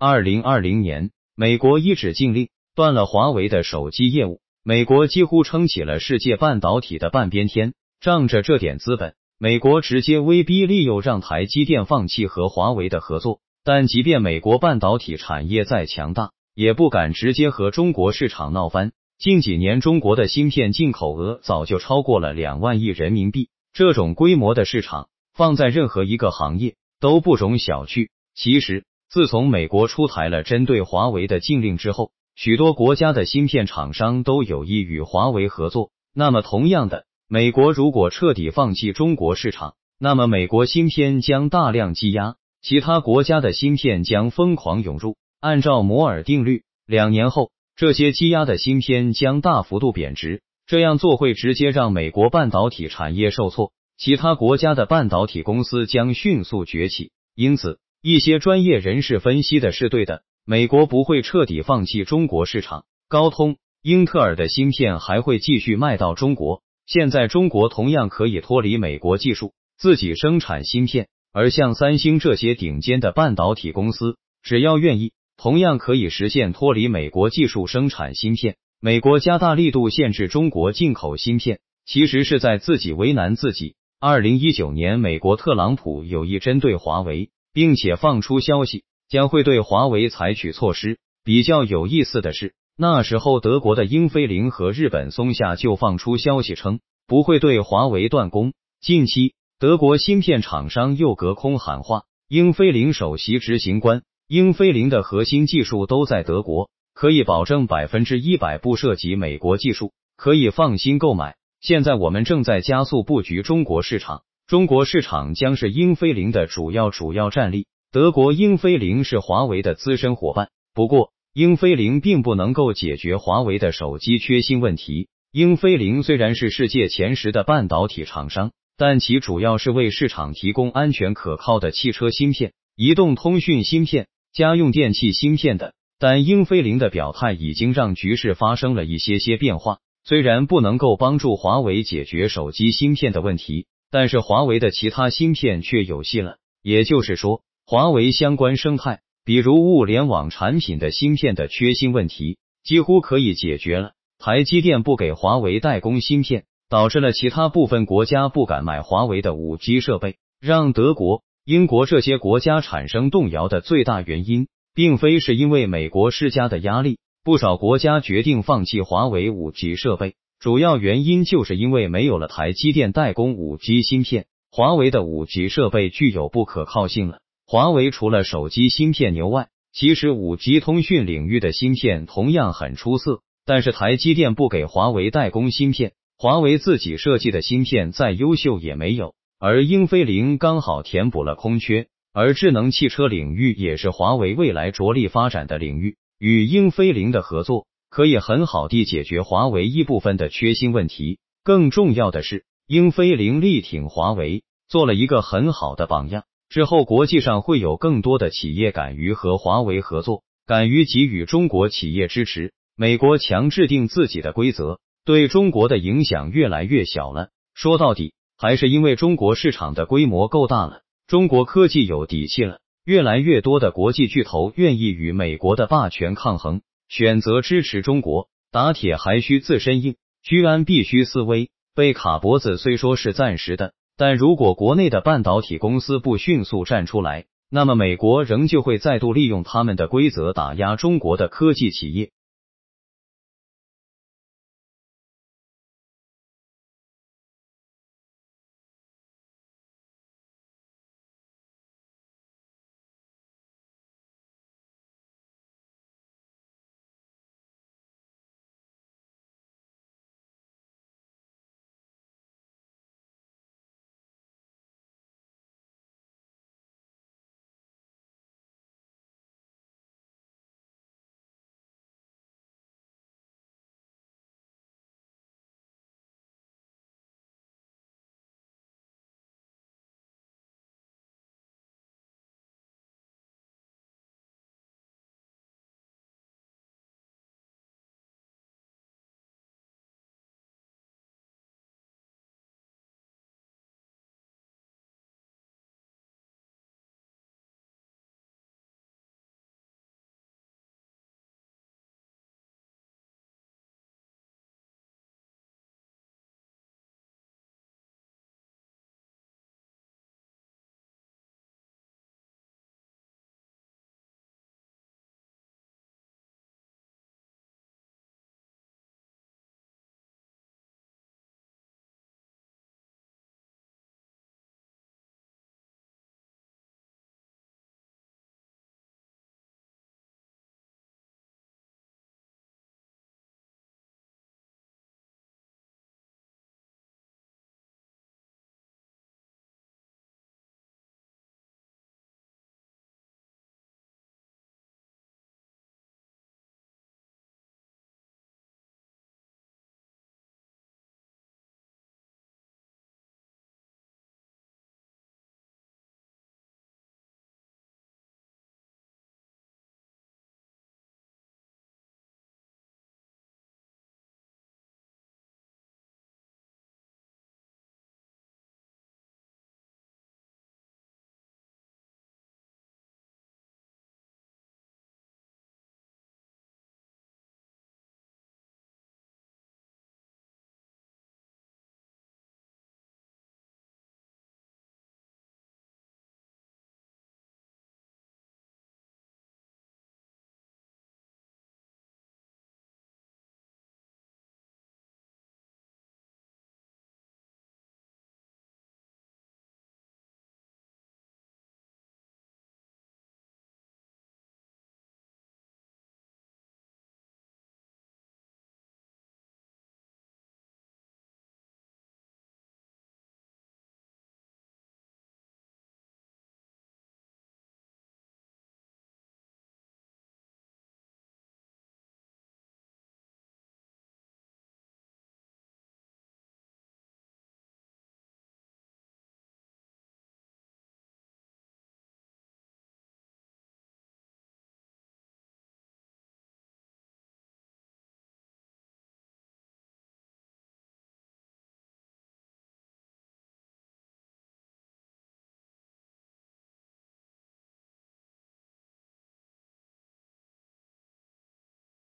二零二零年，美国一纸禁令，断了华为的手机业务。美国几乎撑起了世界半导体的半边天，仗着这点资本，美国直接威逼利诱，让台积电放弃和华为的合作。但即便美国半导体产业再强大，也不敢直接和中国市场闹翻。近几年，中国的芯片进口额早就超过了两万亿人民币，这种规模的市场，放在任何一个行业都不容小觑。其实。自从美国出台了针对华为的禁令之后，许多国家的芯片厂商都有意与华为合作。那么，同样的，美国如果彻底放弃中国市场，那么美国芯片将大量积压，其他国家的芯片将疯狂涌入。按照摩尔定律，两年后，这些积压的芯片将大幅度贬值。这样做会直接让美国半导体产业受挫，其他国家的半导体公司将迅速崛起。因此。一些专业人士分析的是对的，美国不会彻底放弃中国市场，高通、英特尔的芯片还会继续卖到中国。现在中国同样可以脱离美国技术，自己生产芯片。而像三星这些顶尖的半导体公司，只要愿意，同样可以实现脱离美国技术生产芯片。美国加大力度限制中国进口芯片，其实是在自己为难自己。二零一九年，美国特朗普有意针对华为。并且放出消息，将会对华为采取措施。比较有意思的是，那时候德国的英飞凌和日本松下就放出消息称不会对华为断供。近期，德国芯片厂商又隔空喊话，英飞凌首席执行官：英飞凌的核心技术都在德国，可以保证百分之一百不涉及美国技术，可以放心购买。现在我们正在加速布局中国市场。中国市场将是英飞凌的主要主要战力。德国英飞凌是华为的资深伙伴，不过英飞凌并不能够解决华为的手机缺芯问题。英飞凌虽然是世界前十的半导体厂商，但其主要是为市场提供安全可靠的汽车芯片、移动通讯芯片、家用电器芯片的。但英飞凌的表态已经让局势发生了一些些变化。虽然不能够帮助华为解决手机芯片的问题。但是华为的其他芯片却有戏了，也就是说，华为相关生态，比如物联网产品的芯片的缺芯问题，几乎可以解决了。台积电不给华为代工芯片，导致了其他部分国家不敢买华为的五 G 设备，让德国、英国这些国家产生动摇的最大原因，并非是因为美国施加的压力，不少国家决定放弃华为五 G 设备。主要原因就是因为没有了台积电代工五 G 芯片，华为的五 G 设备具有不可靠性了。华为除了手机芯片牛外，其实五 G 通讯领域的芯片同样很出色。但是台积电不给华为代工芯片，华为自己设计的芯片再优秀也没有。而英飞凌刚好填补了空缺，而智能汽车领域也是华为未来着力发展的领域，与英飞凌的合作。可以很好地解决华为一部分的缺芯问题。更重要的是，英飞凌力挺华为，做了一个很好的榜样。之后，国际上会有更多的企业敢于和华为合作，敢于给予中国企业支持。美国强制定自己的规则，对中国的影响越来越小了。说到底，还是因为中国市场的规模够大了，中国科技有底气了。越来越多的国际巨头愿意与美国的霸权抗衡。选择支持中国，打铁还需自身硬，居安必须思危。被卡脖子虽说是暂时的，但如果国内的半导体公司不迅速站出来，那么美国仍旧会再度利用他们的规则打压中国的科技企业。